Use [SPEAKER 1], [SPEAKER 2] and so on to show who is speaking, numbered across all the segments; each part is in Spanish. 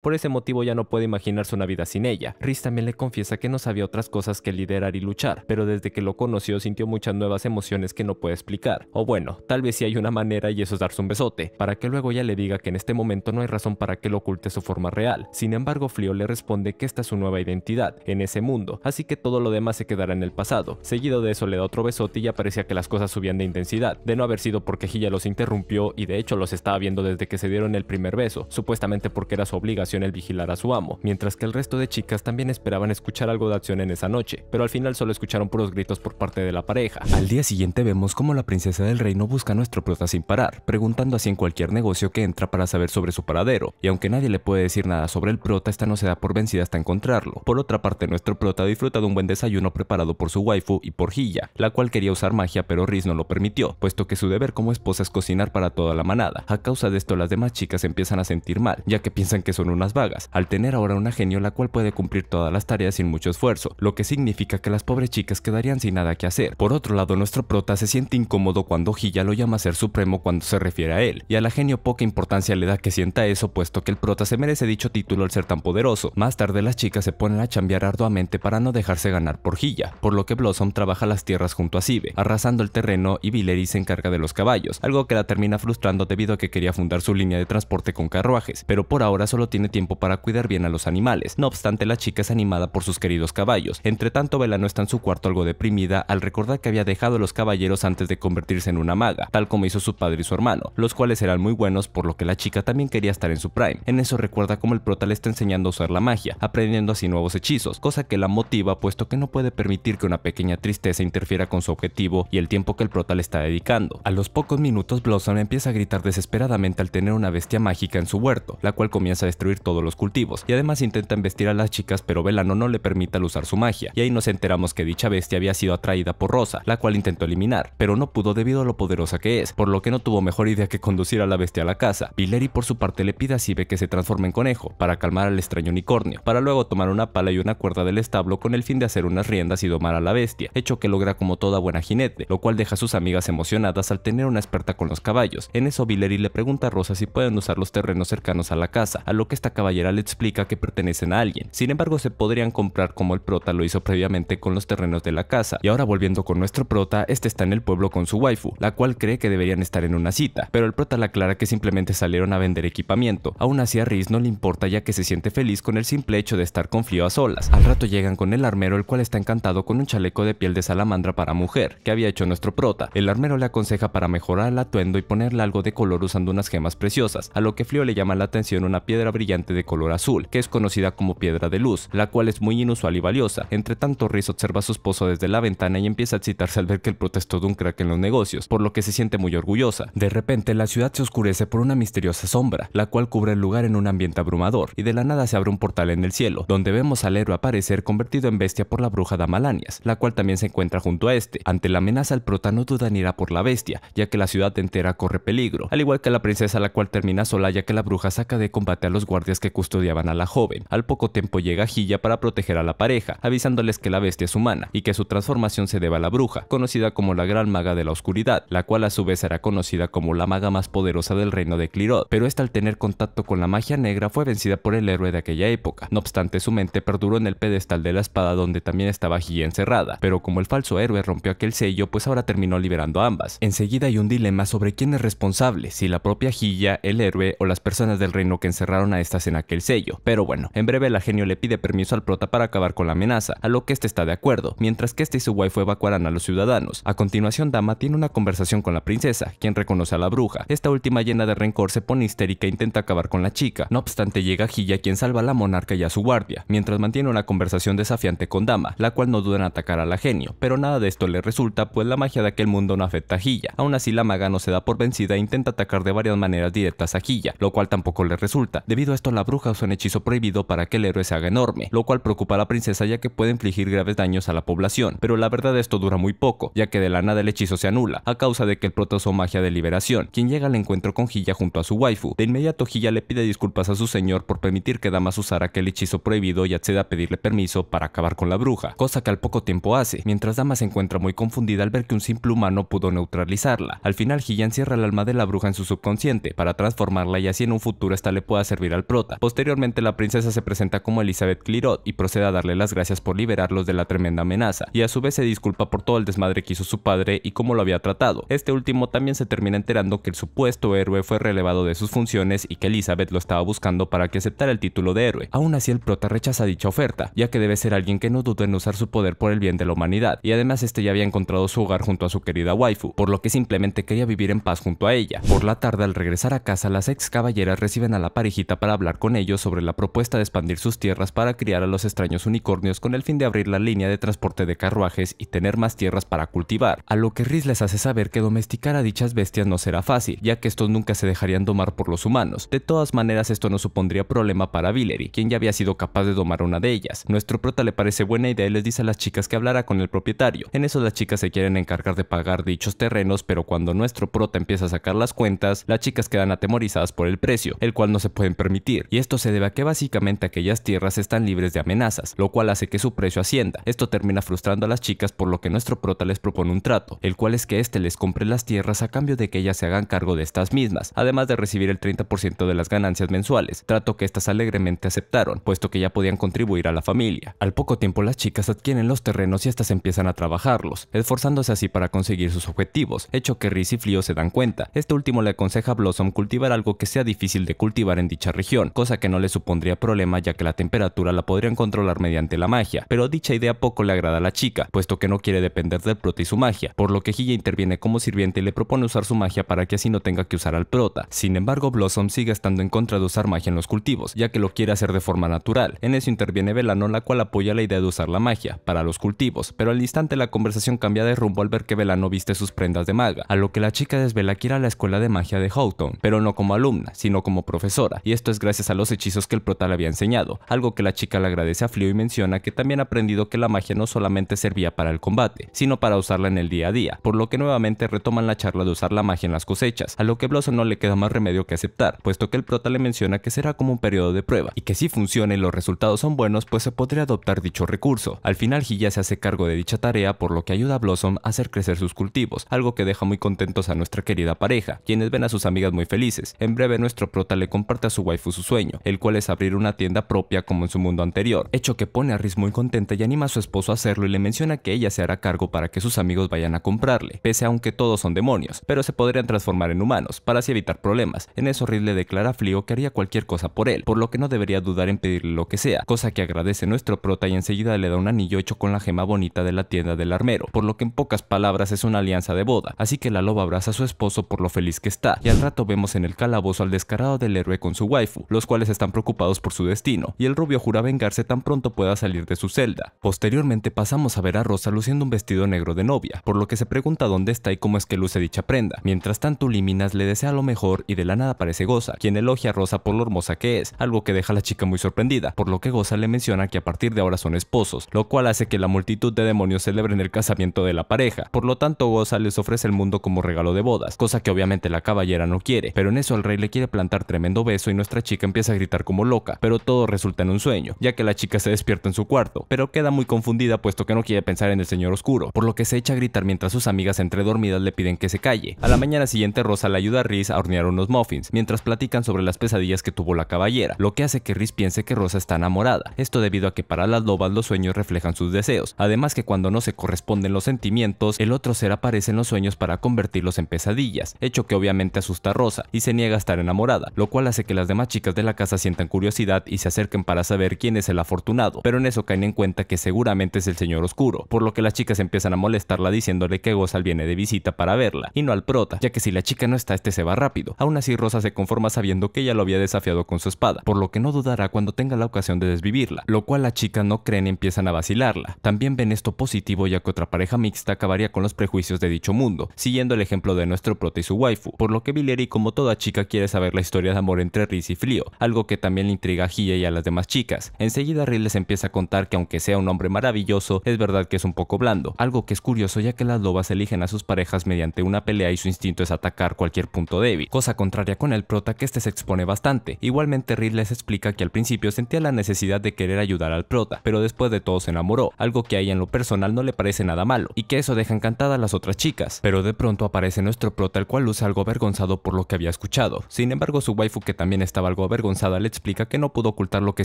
[SPEAKER 1] Por ese motivo ya no puede imaginarse una vida sin ella. Rhys también le confiesa que no sabía otras cosas que liderar y luchar, pero desde que lo conoció sintió muchas nuevas emociones que no puede explicar. O bueno, tal vez sí hay una manera y eso es darse un besote, para que luego ella le diga que en este momento no hay razón para que lo oculte su forma real. Sin embargo, Flio le responde que esta es su nueva identidad, en ese mundo, así que todo lo demás se quedará en el pasado. Seguido de eso le da otro besote y ya parecía que las cosas subían de intensidad, de no haber sido porque Hilla los interrumpió y de hecho los estaba viendo desde que se dieron el primer beso, supuestamente porque era su obligación el vigilar a su amo, mientras que el resto de chicas también esperaban escuchar algo de acción en esa noche, pero al final solo escucharon puros gritos por parte de la pareja. Al día siguiente vemos cómo la princesa del reino busca a nuestro prota sin parar, preguntando así en cualquier negocio que entra para saber sobre su paradero, y aunque nadie le puede decir nada sobre el prota, esta no se da por vencida hasta encontrarlo. Por otra parte, nuestro prota disfruta de un buen desayuno preparado por su waifu y por Hilla, la cual quería usar magia pero Riz no lo permitió, puesto que su deber como esposa es cocinar para toda la manada. A causa de esto las demás chicas empiezan a sentir mal, ya que piensan que son un las vagas, al tener ahora una genio la cual puede cumplir todas las tareas sin mucho esfuerzo, lo que significa que las pobres chicas quedarían sin nada que hacer. Por otro lado, nuestro prota se siente incómodo cuando Hilla lo llama ser supremo cuando se refiere a él, y a la genio poca importancia le da que sienta eso puesto que el prota se merece dicho título al ser tan poderoso. Más tarde las chicas se ponen a chambear arduamente para no dejarse ganar por Hilla, por lo que Blossom trabaja las tierras junto a Sibe, arrasando el terreno y Villery se encarga de los caballos, algo que la termina frustrando debido a que quería fundar su línea de transporte con carruajes, pero por ahora solo tiene tiempo para cuidar bien a los animales. No obstante, la chica es animada por sus queridos caballos. Entre tanto, Bella no está en su cuarto algo deprimida al recordar que había dejado a los caballeros antes de convertirse en una maga, tal como hizo su padre y su hermano, los cuales eran muy buenos por lo que la chica también quería estar en su prime. En eso recuerda cómo el prota le está enseñando a usar la magia, aprendiendo así nuevos hechizos, cosa que la motiva puesto que no puede permitir que una pequeña tristeza interfiera con su objetivo y el tiempo que el prota le está dedicando. A los pocos minutos, Blossom empieza a gritar desesperadamente al tener una bestia mágica en su huerto, la cual comienza a destruir todos los cultivos, y además intenta embestir a las chicas pero Velano no le permite al usar su magia, y ahí nos enteramos que dicha bestia había sido atraída por Rosa, la cual intentó eliminar, pero no pudo debido a lo poderosa que es, por lo que no tuvo mejor idea que conducir a la bestia a la casa. Vileri por su parte le pide a Sibe que se transforme en conejo, para calmar al extraño unicornio, para luego tomar una pala y una cuerda del establo con el fin de hacer unas riendas y domar a la bestia, hecho que logra como toda buena jinete, lo cual deja a sus amigas emocionadas al tener una experta con los caballos. En eso Vileri le pregunta a Rosa si pueden usar los terrenos cercanos a la casa, a lo que está caballera le explica que pertenecen a alguien. Sin embargo, se podrían comprar como el prota lo hizo previamente con los terrenos de la casa. Y ahora volviendo con nuestro prota, este está en el pueblo con su waifu, la cual cree que deberían estar en una cita, pero el prota le aclara que simplemente salieron a vender equipamiento. Aún así a Riz no le importa ya que se siente feliz con el simple hecho de estar con Flio a solas. Al rato llegan con el armero el cual está encantado con un chaleco de piel de salamandra para mujer, que había hecho nuestro prota. El armero le aconseja para mejorar el atuendo y ponerle algo de color usando unas gemas preciosas, a lo que Flio le llama la atención una piedra brillante de color azul, que es conocida como piedra de luz, la cual es muy inusual y valiosa. Entre tanto, Riz observa a su esposo desde la ventana y empieza a excitarse al ver que el protestó de un crack en los negocios, por lo que se siente muy orgullosa. De repente, la ciudad se oscurece por una misteriosa sombra, la cual cubre el lugar en un ambiente abrumador, y de la nada se abre un portal en el cielo, donde vemos al héroe aparecer convertido en bestia por la bruja Damalanias, la cual también se encuentra junto a este. Ante la amenaza, el prota no duda en por la bestia, ya que la ciudad entera corre peligro, al igual que la princesa la cual termina sola ya que la bruja saca de combate a los guardias que custodiaban a la joven. Al poco tiempo llega Gilla para proteger a la pareja, avisándoles que la bestia es humana y que su transformación se debe a la bruja, conocida como la Gran Maga de la Oscuridad, la cual a su vez era conocida como la maga más poderosa del reino de Clirod, pero esta al tener contacto con la magia negra fue vencida por el héroe de aquella época. No obstante, su mente perduró en el pedestal de la espada donde también estaba Gilla encerrada, pero como el falso héroe rompió aquel sello, pues ahora terminó liberando a ambas. Enseguida hay un dilema sobre quién es responsable, si la propia Gilla, el héroe o las personas del reino que encerraron a esta en aquel sello, pero bueno, en breve la genio le pide permiso al prota para acabar con la amenaza, a lo que este está de acuerdo, mientras que este y su wife evacuarán a los ciudadanos. A continuación, Dama tiene una conversación con la princesa, quien reconoce a la bruja. Esta última llena de rencor se pone histérica e intenta acabar con la chica. No obstante, llega Gilla quien salva a la monarca y a su guardia, mientras mantiene una conversación desafiante con Dama, la cual no duda en atacar a la genio, pero nada de esto le resulta, pues la magia de aquel mundo no afecta a Gilla. Aún así, la maga no se da por vencida e intenta atacar de varias maneras directas a Gilla, lo cual tampoco le resulta. Debido a esto, la bruja usa un hechizo prohibido para que el héroe se haga enorme, lo cual preocupa a la princesa ya que puede infligir graves daños a la población, pero la verdad esto dura muy poco, ya que de la nada el hechizo se anula, a causa de que el prota magia de liberación, quien llega al encuentro con Gilla junto a su waifu. De inmediato Gilla le pide disculpas a su señor por permitir que Damas usara aquel hechizo prohibido y acceda a pedirle permiso para acabar con la bruja, cosa que al poco tiempo hace, mientras Damas se encuentra muy confundida al ver que un simple humano pudo neutralizarla. Al final Gilla encierra el alma de la bruja en su subconsciente para transformarla y así en un futuro esta le pueda servir al prota. Posteriormente la princesa se presenta como Elizabeth Clirot y procede a darle las gracias por liberarlos de la tremenda amenaza, y a su vez se disculpa por todo el desmadre que hizo su padre y cómo lo había tratado. Este último también se termina enterando que el supuesto héroe fue relevado de sus funciones y que Elizabeth lo estaba buscando para que aceptara el título de héroe. Aún así el prota rechaza dicha oferta, ya que debe ser alguien que no duda en usar su poder por el bien de la humanidad, y además este ya había encontrado su hogar junto a su querida waifu, por lo que simplemente quería vivir en paz junto a ella. Por la tarde al regresar a casa las ex caballeras reciben a la parejita para hablar con ellos sobre la propuesta de expandir sus tierras para criar a los extraños unicornios con el fin de abrir la línea de transporte de carruajes y tener más tierras para cultivar, a lo que Riz les hace saber que domesticar a dichas bestias no será fácil, ya que estos nunca se dejarían domar por los humanos. De todas maneras, esto no supondría problema para Villery, quien ya había sido capaz de domar una de ellas. Nuestro prota le parece buena idea y les dice a las chicas que hablará con el propietario. En eso las chicas se quieren encargar de pagar dichos terrenos, pero cuando nuestro prota empieza a sacar las cuentas, las chicas quedan atemorizadas por el precio, el cual no se pueden permitir y esto se debe a que básicamente aquellas tierras están libres de amenazas, lo cual hace que su precio ascienda. Esto termina frustrando a las chicas por lo que nuestro prota les propone un trato, el cual es que éste les compre las tierras a cambio de que ellas se hagan cargo de estas mismas, además de recibir el 30% de las ganancias mensuales, trato que estas alegremente aceptaron, puesto que ya podían contribuir a la familia. Al poco tiempo las chicas adquieren los terrenos y estas empiezan a trabajarlos, esforzándose así para conseguir sus objetivos, hecho que Riz y Flio se dan cuenta. Este último le aconseja a Blossom cultivar algo que sea difícil de cultivar en dicha región, cosa que no le supondría problema ya que la temperatura la podrían controlar mediante la magia, pero dicha idea poco le agrada a la chica, puesto que no quiere depender del prota y su magia, por lo que Hiya interviene como sirviente y le propone usar su magia para que así no tenga que usar al prota. Sin embargo, Blossom sigue estando en contra de usar magia en los cultivos, ya que lo quiere hacer de forma natural. En eso interviene Velano, la cual apoya la idea de usar la magia para los cultivos, pero al instante la conversación cambia de rumbo al ver que Velano viste sus prendas de maga, a lo que la chica desvela que irá a la escuela de magia de Houghton, pero no como alumna, sino como profesora, y esto es gracias a los hechizos que el prota le había enseñado, algo que la chica le agradece a Flio y menciona que también ha aprendido que la magia no solamente servía para el combate, sino para usarla en el día a día, por lo que nuevamente retoman la charla de usar la magia en las cosechas, a lo que Blossom no le queda más remedio que aceptar, puesto que el prota le menciona que será como un periodo de prueba, y que si funciona y los resultados son buenos, pues se podría adoptar dicho recurso. Al final Gilla se hace cargo de dicha tarea, por lo que ayuda a Blossom a hacer crecer sus cultivos, algo que deja muy contentos a nuestra querida pareja, quienes ven a sus amigas muy felices. En breve nuestro prota le comparte a su waifu su sueño, el cual es abrir una tienda propia como en su mundo anterior, hecho que pone a Riz muy contenta y anima a su esposo a hacerlo y le menciona que ella se hará cargo para que sus amigos vayan a comprarle, pese a aunque todos son demonios, pero se podrían transformar en humanos, para así evitar problemas. En eso Riz le declara a Flio que haría cualquier cosa por él, por lo que no debería dudar en pedirle lo que sea, cosa que agradece nuestro prota y enseguida le da un anillo hecho con la gema bonita de la tienda del armero, por lo que en pocas palabras es una alianza de boda, así que la loba abraza a su esposo por lo feliz que está, y al rato vemos en el calabozo al descarado del héroe con su waifu, los cuales están preocupados por su destino, y el rubio jura vengarse tan pronto pueda salir de su celda. Posteriormente pasamos a ver a Rosa luciendo un vestido negro de novia, por lo que se pregunta dónde está y cómo es que luce dicha prenda. Mientras tanto, Liminas le desea lo mejor y de la nada aparece Goza, quien elogia a Rosa por lo hermosa que es, algo que deja a la chica muy sorprendida, por lo que Goza le menciona que a partir de ahora son esposos, lo cual hace que la multitud de demonios celebren el casamiento de la pareja. Por lo tanto, Goza les ofrece el mundo como regalo de bodas, cosa que obviamente la caballera no quiere, pero en eso el rey le quiere plantar tremendo beso y nuestra chica empieza a gritar como loca, pero todo resulta en un sueño, ya que la chica se despierta en su cuarto, pero queda muy confundida puesto que no quiere pensar en el señor oscuro, por lo que se echa a gritar mientras sus amigas entre dormidas le piden que se calle. A la mañana siguiente Rosa le ayuda a Riz a hornear unos muffins, mientras platican sobre las pesadillas que tuvo la caballera, lo que hace que Riz piense que Rosa está enamorada, esto debido a que para las lobas los sueños reflejan sus deseos, además que cuando no se corresponden los sentimientos, el otro ser aparece en los sueños para convertirlos en pesadillas, hecho que obviamente asusta a Rosa y se niega a estar enamorada, lo cual hace que las demás chicas chicas de la casa sientan curiosidad y se acerquen para saber quién es el afortunado, pero en eso caen en cuenta que seguramente es el señor oscuro, por lo que las chicas empiezan a molestarla diciéndole que Gozal viene de visita para verla, y no al prota, ya que si la chica no está este se va rápido. Aún así Rosa se conforma sabiendo que ella lo había desafiado con su espada, por lo que no dudará cuando tenga la ocasión de desvivirla, lo cual la chica no creen y empiezan a vacilarla. También ven esto positivo ya que otra pareja mixta acabaría con los prejuicios de dicho mundo, siguiendo el ejemplo de nuestro prota y su waifu, por lo que Villeri como toda chica quiere saber la historia de amor entre Riz y Free algo que también le intriga a Hiei y a las demás chicas. Enseguida Rid les empieza a contar que aunque sea un hombre maravilloso, es verdad que es un poco blando, algo que es curioso ya que las lobas eligen a sus parejas mediante una pelea y su instinto es atacar cualquier punto débil, cosa contraria con el prota que este se expone bastante. Igualmente Rid les explica que al principio sentía la necesidad de querer ayudar al prota, pero después de todo se enamoró, algo que a ella en lo personal no le parece nada malo, y que eso deja encantada a las otras chicas. Pero de pronto aparece nuestro prota el cual luce algo avergonzado por lo que había escuchado. Sin embargo su waifu que también estaba al avergonzada le explica que no pudo ocultar lo que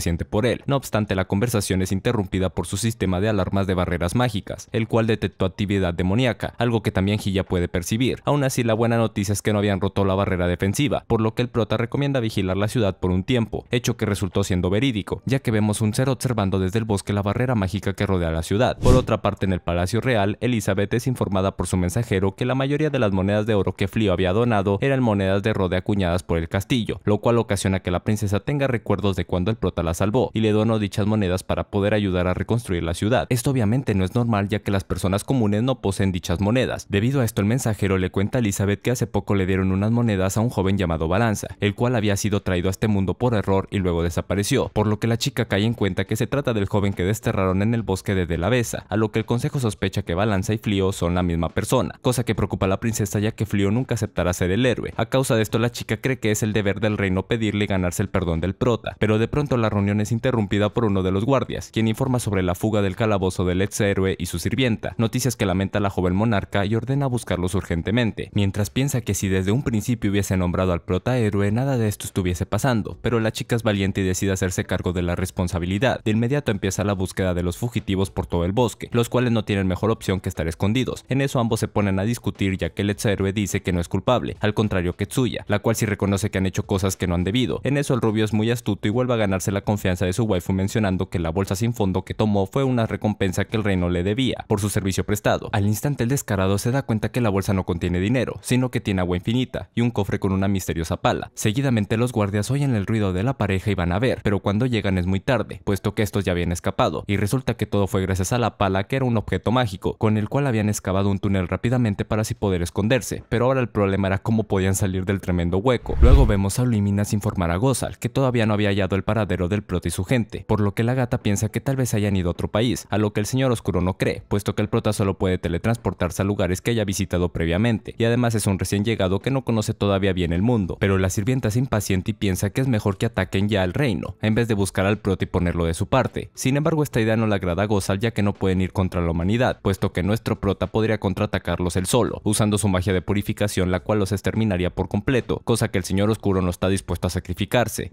[SPEAKER 1] siente por él. No obstante, la conversación es interrumpida por su sistema de alarmas de barreras mágicas, el cual detectó actividad demoníaca, algo que también Gilla puede percibir. Aún así, la buena noticia es que no habían roto la barrera defensiva, por lo que el prota recomienda vigilar la ciudad por un tiempo, hecho que resultó siendo verídico, ya que vemos un ser observando desde el bosque la barrera mágica que rodea la ciudad. Por otra parte, en el Palacio Real, Elizabeth es informada por su mensajero que la mayoría de las monedas de oro que Flio había donado eran monedas de rode acuñadas por el castillo, lo cual ocasiona que la princesa tenga recuerdos de cuando el prota la salvó y le donó dichas monedas para poder ayudar a reconstruir la ciudad. Esto obviamente no es normal ya que las personas comunes no poseen dichas monedas. Debido a esto el mensajero le cuenta a Elizabeth que hace poco le dieron unas monedas a un joven llamado Balanza, el cual había sido traído a este mundo por error y luego desapareció, por lo que la chica cae en cuenta que se trata del joven que desterraron en el bosque de Delavesa, a lo que el consejo sospecha que Balanza y Flio son la misma persona, cosa que preocupa a la princesa ya que Flio nunca aceptará ser el héroe. A causa de esto la chica cree que es el deber del reino pedirle ganarse el perdón del prota, pero de pronto la reunión es interrumpida por uno de los guardias, quien informa sobre la fuga del calabozo del ex héroe y su sirvienta, noticias que lamenta la joven monarca y ordena buscarlos urgentemente, mientras piensa que si desde un principio hubiese nombrado al prota héroe nada de esto estuviese pasando, pero la chica es valiente y decide hacerse cargo de la responsabilidad. De inmediato empieza la búsqueda de los fugitivos por todo el bosque, los cuales no tienen mejor opción que estar escondidos. En eso ambos se ponen a discutir ya que el ex héroe dice que no es culpable, al contrario que Tsuya, la cual sí reconoce que han hecho cosas que no han debido, en eso el rubio es muy astuto y vuelve a ganarse la confianza de su waifu mencionando que la bolsa sin fondo que tomó fue una recompensa que el reino le debía por su servicio prestado. Al instante el descarado se da cuenta que la bolsa no contiene dinero, sino que tiene agua infinita y un cofre con una misteriosa pala. Seguidamente los guardias oyen el ruido de la pareja y van a ver, pero cuando llegan es muy tarde, puesto que estos ya habían escapado, y resulta que todo fue gracias a la pala que era un objeto mágico, con el cual habían excavado un túnel rápidamente para así poder esconderse, pero ahora el problema era cómo podían salir del tremendo hueco. Luego vemos a Luminas sin a Gozal, que todavía no había hallado el paradero del prota y su gente, por lo que la gata piensa que tal vez hayan ido a otro país, a lo que el señor oscuro no cree, puesto que el prota solo puede teletransportarse a lugares que haya visitado previamente, y además es un recién llegado que no conoce todavía bien el mundo, pero la sirvienta es impaciente y piensa que es mejor que ataquen ya al reino, en vez de buscar al prota y ponerlo de su parte. Sin embargo, esta idea no le agrada a Gozal ya que no pueden ir contra la humanidad, puesto que nuestro prota podría contraatacarlos él solo, usando su magia de purificación la cual los exterminaría por completo, cosa que el señor oscuro no está dispuesto a sacrificar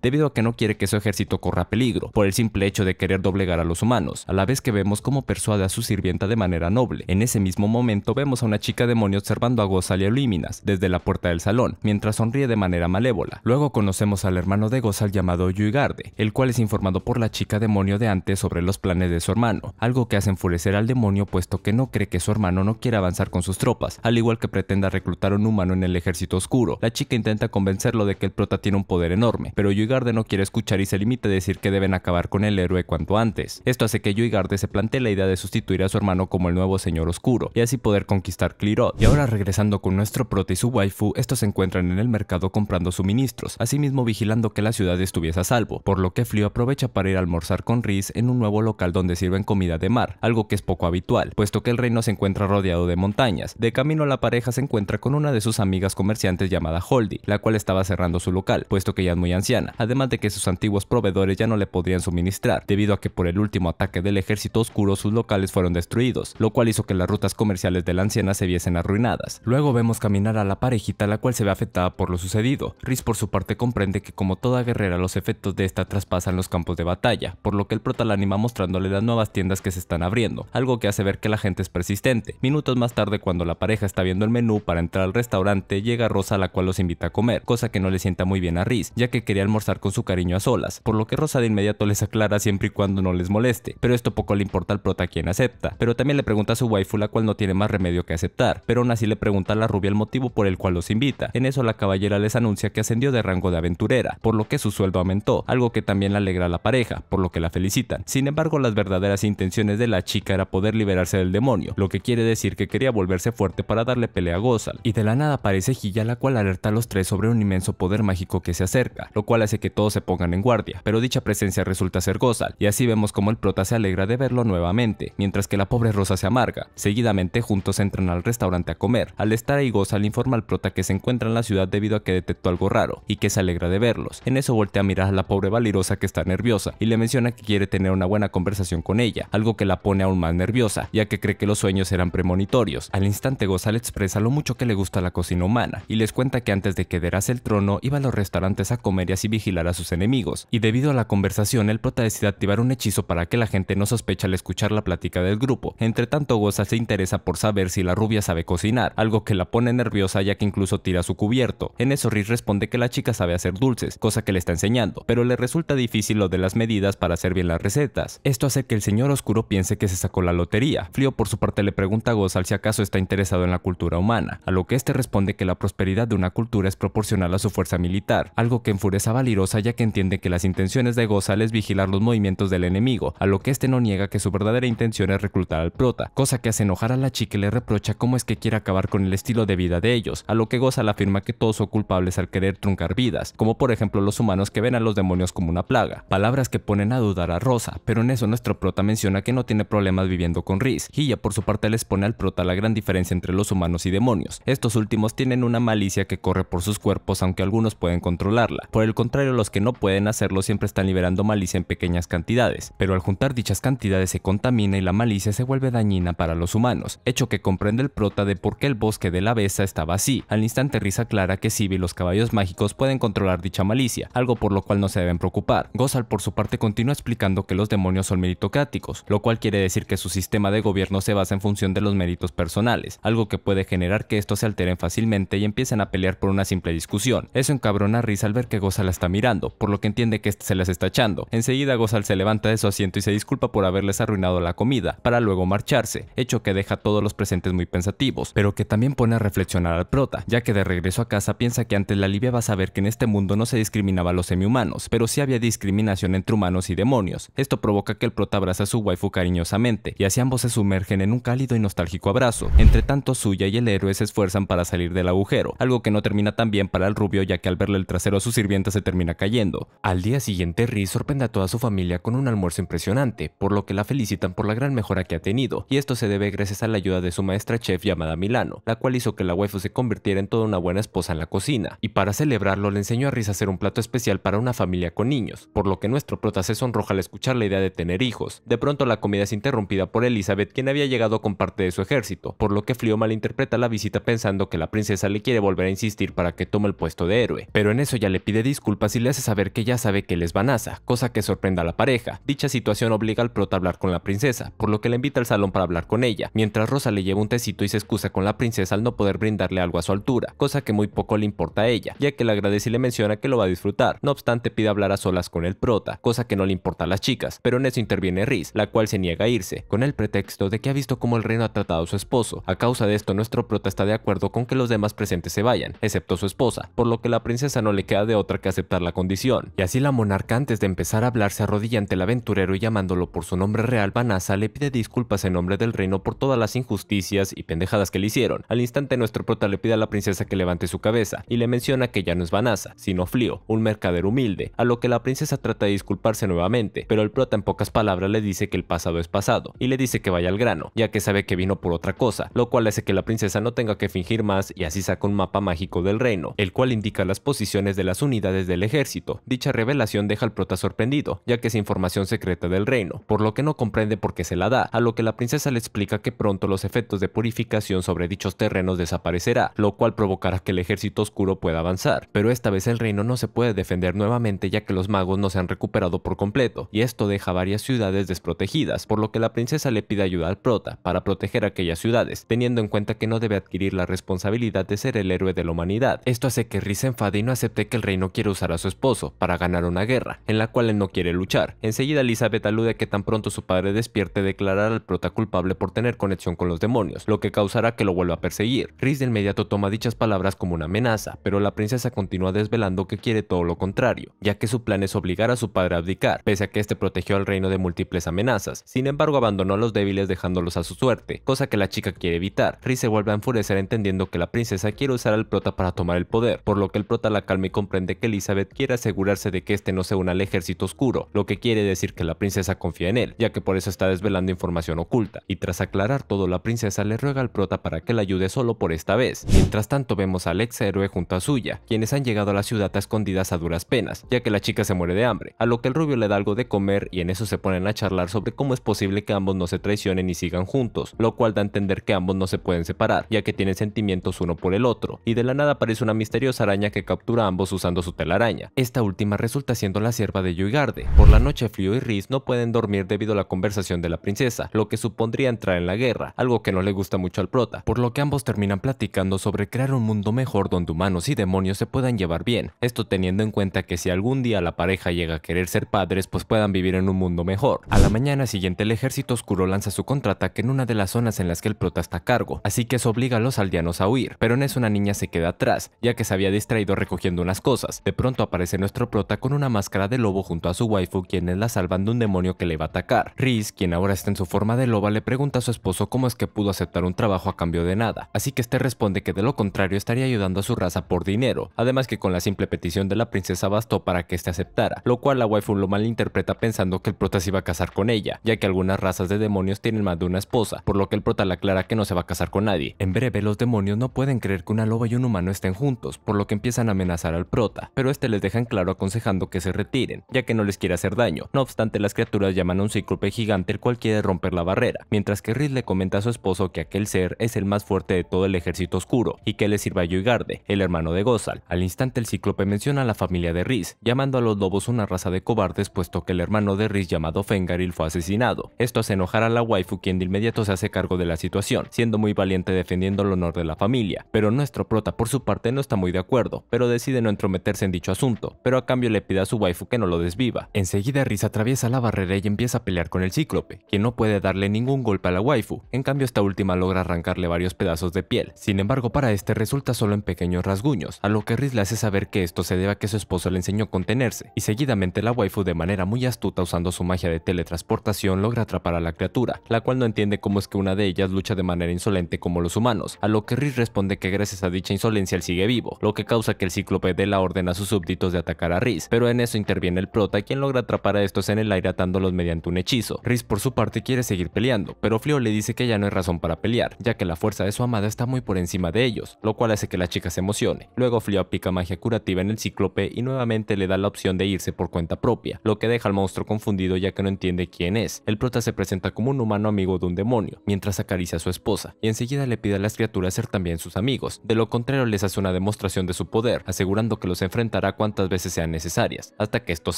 [SPEAKER 1] debido a que no quiere que su ejército corra peligro, por el simple hecho de querer doblegar a los humanos, a la vez que vemos cómo persuade a su sirvienta de manera noble. En ese mismo momento vemos a una chica demonio observando a Gozal y a Luminas desde la puerta del salón, mientras sonríe de manera malévola. Luego conocemos al hermano de Gozal llamado Yuigarde, el cual es informado por la chica demonio de antes sobre los planes de su hermano, algo que hace enfurecer al demonio puesto que no cree que su hermano no quiera avanzar con sus tropas, al igual que pretenda reclutar un humano en el ejército oscuro. La chica intenta convencerlo de que el prota tiene un poder enorme, pero Yuigarde no quiere escuchar y se limita a decir que deben acabar con el héroe cuanto antes. Esto hace que Yuigarde se plantee la idea de sustituir a su hermano como el nuevo señor oscuro, y así poder conquistar Cliroth. Y ahora regresando con nuestro prota y su waifu, estos se encuentran en el mercado comprando suministros, asimismo vigilando que la ciudad estuviese a salvo, por lo que Flio aprovecha para ir a almorzar con Riz en un nuevo local donde sirven comida de mar, algo que es poco habitual, puesto que el reino se encuentra rodeado de montañas. De camino la pareja se encuentra con una de sus amigas comerciantes llamada Holdy, la cual estaba cerrando su local, puesto que ya no muy anciana, además de que sus antiguos proveedores ya no le podían suministrar, debido a que por el último ataque del ejército oscuro sus locales fueron destruidos, lo cual hizo que las rutas comerciales de la anciana se viesen arruinadas. Luego vemos caminar a la parejita la cual se ve afectada por lo sucedido. Rhys por su parte comprende que como toda guerrera los efectos de esta traspasan los campos de batalla, por lo que el prota la anima mostrándole las nuevas tiendas que se están abriendo, algo que hace ver que la gente es persistente. Minutos más tarde cuando la pareja está viendo el menú para entrar al restaurante, llega Rosa la cual los invita a comer, cosa que no le sienta muy bien a Rhys, ya que quería almorzar con su cariño a solas, por lo que Rosa de inmediato les aclara siempre y cuando no les moleste, pero esto poco le importa al prota quien acepta, pero también le pregunta a su waifu la cual no tiene más remedio que aceptar, pero aún así le pregunta a la rubia el motivo por el cual los invita, en eso la caballera les anuncia que ascendió de rango de aventurera, por lo que su sueldo aumentó, algo que también le alegra a la pareja, por lo que la felicitan, sin embargo las verdaderas intenciones de la chica era poder liberarse del demonio, lo que quiere decir que quería volverse fuerte para darle pelea a Gozal, y de la nada aparece Hiya la cual alerta a los tres sobre un inmenso poder mágico que se acerca, lo cual hace que todos se pongan en guardia, pero dicha presencia resulta ser Gozal, y así vemos como el prota se alegra de verlo nuevamente, mientras que la pobre Rosa se amarga. Seguidamente juntos entran al restaurante a comer, al estar ahí Gozal informa al prota que se encuentra en la ciudad debido a que detectó algo raro, y que se alegra de verlos. En eso voltea a mirar a la pobre valirosa que está nerviosa, y le menciona que quiere tener una buena conversación con ella, algo que la pone aún más nerviosa, ya que cree que los sueños eran premonitorios. Al instante Gozal expresa lo mucho que le gusta la cocina humana, y les cuenta que antes de que derase el trono iba a los restaurantes a comer Medias y vigilar a sus enemigos. Y debido a la conversación, el prota decide activar un hechizo para que la gente no sospeche al escuchar la plática del grupo. Entre tanto, Goza se interesa por saber si la rubia sabe cocinar, algo que la pone nerviosa ya que incluso tira su cubierto. En eso, Riz responde que la chica sabe hacer dulces, cosa que le está enseñando, pero le resulta difícil lo de las medidas para hacer bien las recetas. Esto hace que el señor oscuro piense que se sacó la lotería. Flio por su parte le pregunta a Gozal si acaso está interesado en la cultura humana, a lo que este responde que la prosperidad de una cultura es proporcional a su fuerza militar, algo que en fureza valirosa ya que entiende que las intenciones de Gozal es vigilar los movimientos del enemigo, a lo que este no niega que su verdadera intención es reclutar al prota, cosa que hace enojar a la chica y le reprocha cómo es que quiere acabar con el estilo de vida de ellos, a lo que Gozal afirma que todos son culpables al querer truncar vidas, como por ejemplo los humanos que ven a los demonios como una plaga, palabras que ponen a dudar a Rosa, pero en eso nuestro prota menciona que no tiene problemas viviendo con Riz, ya por su parte les pone al prota la gran diferencia entre los humanos y demonios, estos últimos tienen una malicia que corre por sus cuerpos aunque algunos pueden controlarla, por el contrario, los que no pueden hacerlo siempre están liberando malicia en pequeñas cantidades, pero al juntar dichas cantidades se contamina y la malicia se vuelve dañina para los humanos, hecho que comprende el prota de por qué el bosque de la besa estaba así. Al instante Risa aclara que Sibi y los caballos mágicos pueden controlar dicha malicia, algo por lo cual no se deben preocupar. Gozal por su parte continúa explicando que los demonios son meritocráticos, lo cual quiere decir que su sistema de gobierno se basa en función de los méritos personales, algo que puede generar que estos se alteren fácilmente y empiecen a pelear por una simple discusión. Eso encabrona a al ver que Gozal la está mirando, por lo que entiende que este se las está echando. Enseguida Gozal se levanta de su asiento y se disculpa por haberles arruinado la comida, para luego marcharse, hecho que deja a todos los presentes muy pensativos, pero que también pone a reflexionar al prota, ya que de regreso a casa piensa que antes la Libia va a saber que en este mundo no se discriminaba a los semihumanos, pero sí había discriminación entre humanos y demonios. Esto provoca que el prota abraza a su waifu cariñosamente, y así ambos se sumergen en un cálido y nostálgico abrazo. Entre tanto, Suya y el héroe se esfuerzan para salir del agujero, algo que no termina tan bien para el rubio ya que al verle el trasero a sus sirvienta se termina cayendo. Al día siguiente, Riz sorprende a toda su familia con un almuerzo impresionante, por lo que la felicitan por la gran mejora que ha tenido, y esto se debe gracias a la ayuda de su maestra chef llamada Milano, la cual hizo que la waifu se convirtiera en toda una buena esposa en la cocina, y para celebrarlo le enseñó a Riz a hacer un plato especial para una familia con niños, por lo que nuestro prota se sonroja al escuchar la idea de tener hijos. De pronto la comida es interrumpida por Elizabeth, quien había llegado con parte de su ejército, por lo que Flio malinterpreta la visita pensando que la princesa le quiere volver a insistir para que tome el puesto de héroe, pero en eso ya le pide disculpas y le hace saber que ya sabe que él es Vanessa, cosa que sorprende a la pareja. Dicha situación obliga al prota a hablar con la princesa, por lo que le invita al salón para hablar con ella, mientras Rosa le lleva un tecito y se excusa con la princesa al no poder brindarle algo a su altura, cosa que muy poco le importa a ella, ya que le agradece y le menciona que lo va a disfrutar. No obstante, pide hablar a solas con el prota, cosa que no le importa a las chicas, pero en eso interviene Riz, la cual se niega a irse, con el pretexto de que ha visto cómo el reino ha tratado a su esposo. A causa de esto, nuestro prota está de acuerdo con que los demás presentes se vayan, excepto su esposa, por lo que la princesa no le queda de otra que aceptar la condición. Y así la monarca antes de empezar a hablar se arrodilla ante el aventurero y llamándolo por su nombre real, Banasa le pide disculpas en nombre del reino por todas las injusticias y pendejadas que le hicieron. Al instante nuestro prota le pide a la princesa que levante su cabeza y le menciona que ya no es Banasa, sino Flio, un mercader humilde, a lo que la princesa trata de disculparse nuevamente, pero el prota en pocas palabras le dice que el pasado es pasado y le dice que vaya al grano, ya que sabe que vino por otra cosa, lo cual hace que la princesa no tenga que fingir más y así saca un mapa mágico del reino, el cual indica las posiciones de las unidades del ejército. Dicha revelación deja al prota sorprendido, ya que es información secreta del reino, por lo que no comprende por qué se la da, a lo que la princesa le explica que pronto los efectos de purificación sobre dichos terrenos desaparecerá, lo cual provocará que el ejército oscuro pueda avanzar, pero esta vez el reino no se puede defender nuevamente ya que los magos no se han recuperado por completo, y esto deja varias ciudades desprotegidas, por lo que la princesa le pide ayuda al prota para proteger aquellas ciudades, teniendo en cuenta que no debe adquirir la responsabilidad de ser el héroe de la humanidad. Esto hace que Riz se enfade y no acepte que el reino no quiere usar a su esposo para ganar una guerra, en la cual él no quiere luchar. Enseguida Elizabeth alude a que tan pronto su padre despierte declarar al prota culpable por tener conexión con los demonios, lo que causará que lo vuelva a perseguir. Rhys de inmediato toma dichas palabras como una amenaza, pero la princesa continúa desvelando que quiere todo lo contrario, ya que su plan es obligar a su padre a abdicar, pese a que este protegió al reino de múltiples amenazas. Sin embargo, abandonó a los débiles dejándolos a su suerte, cosa que la chica quiere evitar. Rhys se vuelve a enfurecer entendiendo que la princesa quiere usar al prota para tomar el poder, por lo que el prota la calma y comprende que Elizabeth quiere asegurarse de que este no se una al ejército oscuro, lo que quiere decir que la princesa confía en él, ya que por eso está desvelando información oculta, y tras aclarar todo la princesa le ruega al prota para que la ayude solo por esta vez. Mientras tanto vemos al ex héroe junto a Suya, quienes han llegado a la ciudad a escondidas a duras penas, ya que la chica se muere de hambre, a lo que el rubio le da algo de comer y en eso se ponen a charlar sobre cómo es posible que ambos no se traicionen y sigan juntos, lo cual da a entender que ambos no se pueden separar, ya que tienen sentimientos uno por el otro, y de la nada aparece una misteriosa araña que captura a ambos usando su telaraña. Esta última resulta siendo la sierva de Yuigarde. Por la noche Frio y Riz no pueden dormir debido a la conversación de la princesa, lo que supondría entrar en la guerra, algo que no le gusta mucho al prota, por lo que ambos terminan platicando sobre crear un mundo mejor donde humanos y demonios se puedan llevar bien, esto teniendo en cuenta que si algún día la pareja llega a querer ser padres pues puedan vivir en un mundo mejor. A la mañana siguiente el ejército oscuro lanza su contraataque en una de las zonas en las que el prota está a cargo, así que eso obliga a los aldeanos a huir, pero en eso una niña se queda atrás, ya que se había distraído recogiendo unas cosas, de pronto aparece nuestro prota con una máscara de lobo junto a su waifu quienes la salvan de un demonio que le va a atacar. Riz, quien ahora está en su forma de loba, le pregunta a su esposo cómo es que pudo aceptar un trabajo a cambio de nada, así que este responde que de lo contrario estaría ayudando a su raza por dinero, además que con la simple petición de la princesa bastó para que este aceptara, lo cual la waifu lo malinterpreta pensando que el prota se iba a casar con ella, ya que algunas razas de demonios tienen más de una esposa, por lo que el prota le aclara que no se va a casar con nadie. En breve, los demonios no pueden creer que una loba y un humano estén juntos, por lo que empiezan a amenazar al prota pero este les deja en claro aconsejando que se retiren, ya que no les quiere hacer daño. No obstante, las criaturas llaman a un cíclope gigante el cual quiere romper la barrera, mientras que Riz le comenta a su esposo que aquel ser es el más fuerte de todo el ejército oscuro y que le sirva a Yuigarde, el hermano de Gozal. Al instante el cíclope menciona a la familia de Riz, llamando a los lobos una raza de cobardes puesto que el hermano de Riz llamado Fengaril fue asesinado. Esto hace enojar a la waifu quien de inmediato se hace cargo de la situación, siendo muy valiente defendiendo el honor de la familia, pero nuestro prota por su parte no está muy de acuerdo, pero decide no entrometer en dicho asunto, pero a cambio le pide a su waifu que no lo desviva. Enseguida Riz atraviesa la barrera y empieza a pelear con el cíclope, quien no puede darle ningún golpe a la waifu, en cambio esta última logra arrancarle varios pedazos de piel. Sin embargo para este resulta solo en pequeños rasguños, a lo que Riz le hace saber que esto se debe a que su esposo le enseñó a contenerse, y seguidamente la waifu de manera muy astuta usando su magia de teletransportación logra atrapar a la criatura, la cual no entiende cómo es que una de ellas lucha de manera insolente como los humanos, a lo que Riz responde que gracias a dicha insolencia él sigue vivo, lo que causa que el cíclope dé la orden ordena a sus súbditos de atacar a Riz, pero en eso interviene el prota quien logra atrapar a estos en el aire atándolos mediante un hechizo. Riz por su parte quiere seguir peleando, pero Flio le dice que ya no hay razón para pelear, ya que la fuerza de su amada está muy por encima de ellos, lo cual hace que la chica se emocione. Luego Flio aplica magia curativa en el cíclope y nuevamente le da la opción de irse por cuenta propia, lo que deja al monstruo confundido ya que no entiende quién es. El prota se presenta como un humano amigo de un demonio, mientras acaricia a su esposa, y enseguida le pide a las criaturas ser también sus amigos, de lo contrario les hace una demostración de su poder, asegurando que los se enfrentará cuantas veces sean necesarias, hasta que estos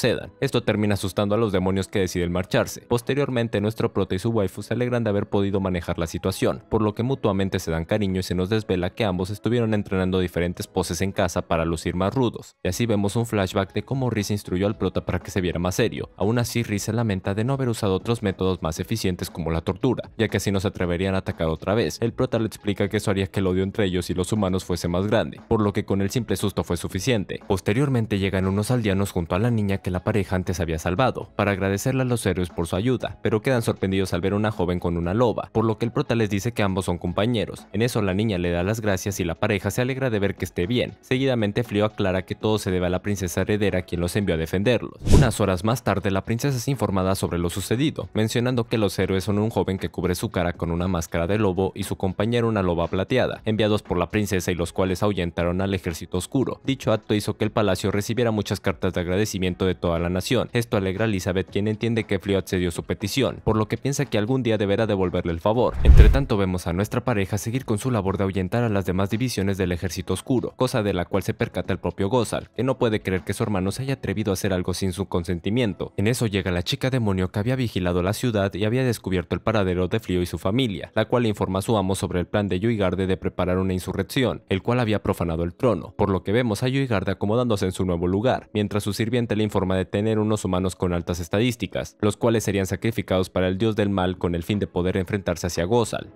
[SPEAKER 1] cedan. Esto termina asustando a los demonios que deciden marcharse. Posteriormente, nuestro prota y su waifu se alegran de haber podido manejar la situación, por lo que mutuamente se dan cariño y se nos desvela que ambos estuvieron entrenando diferentes poses en casa para lucir más rudos, y así vemos un flashback de cómo Riz instruyó al prota para que se viera más serio. Aún así, Riz se lamenta de no haber usado otros métodos más eficientes como la tortura, ya que así no se atreverían a atacar otra vez. El prota le explica que eso haría que el odio entre ellos y los humanos fuese más grande, por lo que con el simple susto fue suficiente. Posteriormente llegan unos aldeanos junto a la niña que la pareja antes había salvado, para agradecerle a los héroes por su ayuda, pero quedan sorprendidos al ver a una joven con una loba, por lo que el prota les dice que ambos son compañeros. En eso la niña le da las gracias y la pareja se alegra de ver que esté bien. Seguidamente Flio aclara que todo se debe a la princesa heredera quien los envió a defenderlos. Unas horas más tarde la princesa es informada sobre lo sucedido, mencionando que los héroes son un joven que cubre su cara con una máscara de lobo y su compañero una loba plateada, enviados por la princesa y los cuales ahuyentaron al ejército oscuro. Dicho acto hizo que el palacio recibiera muchas cartas de agradecimiento de toda la nación. Esto alegra a Elizabeth, quien entiende que Flio accedió su petición, por lo que piensa que algún día deberá devolverle el favor. Entre tanto, vemos a nuestra pareja seguir con su labor de ahuyentar a las demás divisiones del ejército oscuro, cosa de la cual se percata el propio Gozal, que no puede creer que su hermano se haya atrevido a hacer algo sin su consentimiento. En eso llega la chica demonio que había vigilado la ciudad y había descubierto el paradero de Flio y su familia, la cual le informa a su amo sobre el plan de Yuigarde de preparar una insurrección, el cual había profanado el trono, por lo que vemos a Yuigarde acomodándose en su nuevo lugar, mientras su sirviente le informa de tener unos humanos con altas estadísticas, los cuales serían sacrificados para el dios del mal con el fin de poder enfrentarse hacia Gozal.